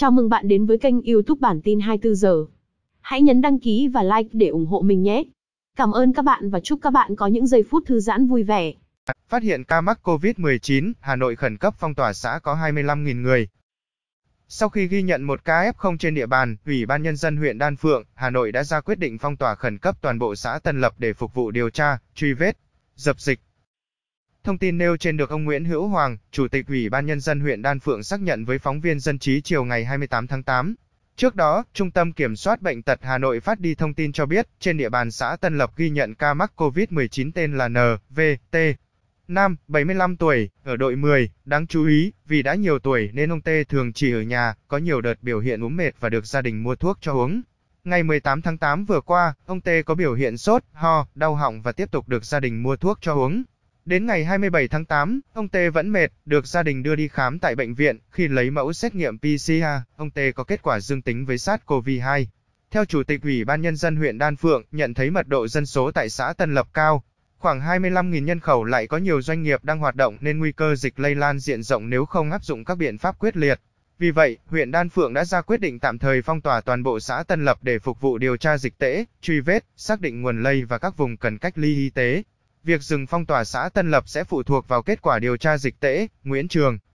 Chào mừng bạn đến với kênh YouTube bản tin 24 giờ. Hãy nhấn đăng ký và like để ủng hộ mình nhé. Cảm ơn các bạn và chúc các bạn có những giây phút thư giãn vui vẻ. Phát hiện ca mắc COVID-19, Hà Nội khẩn cấp phong tỏa xã có 25.000 người. Sau khi ghi nhận một ca F0 trên địa bàn, Ủy ban Nhân dân huyện Đan Phượng, Hà Nội đã ra quyết định phong tỏa khẩn cấp toàn bộ xã Tân Lập để phục vụ điều tra, truy vết, dập dịch. Thông tin nêu trên được ông Nguyễn Hữu Hoàng, Chủ tịch Ủy ban Nhân dân huyện Đan Phượng xác nhận với phóng viên dân trí chiều ngày 28 tháng 8. Trước đó, Trung tâm Kiểm soát Bệnh tật Hà Nội phát đi thông tin cho biết, trên địa bàn xã Tân Lập ghi nhận ca mắc COVID-19 tên là NVT. Nam, 75 tuổi, ở đội 10, đáng chú ý, vì đã nhiều tuổi nên ông T thường chỉ ở nhà, có nhiều đợt biểu hiện ốm mệt và được gia đình mua thuốc cho uống. Ngày 18 tháng 8 vừa qua, ông T có biểu hiện sốt, ho, đau họng và tiếp tục được gia đình mua thuốc cho uống. Đến ngày 27 tháng 8, ông T. vẫn mệt, được gia đình đưa đi khám tại bệnh viện. Khi lấy mẫu xét nghiệm PCR, ông T. có kết quả dương tính với SARS-CoV-2. Theo Chủ tịch Ủy ban Nhân dân huyện Đan Phượng, nhận thấy mật độ dân số tại xã Tân Lập cao, khoảng 25.000 nhân khẩu lại có nhiều doanh nghiệp đang hoạt động nên nguy cơ dịch lây lan diện rộng nếu không áp dụng các biện pháp quyết liệt. Vì vậy, huyện Đan Phượng đã ra quyết định tạm thời phong tỏa toàn bộ xã Tân Lập để phục vụ điều tra dịch tễ, truy vết, xác định nguồn lây và các vùng cần cách ly y tế. Việc dừng phong tỏa xã Tân Lập sẽ phụ thuộc vào kết quả điều tra dịch tễ, Nguyễn Trường,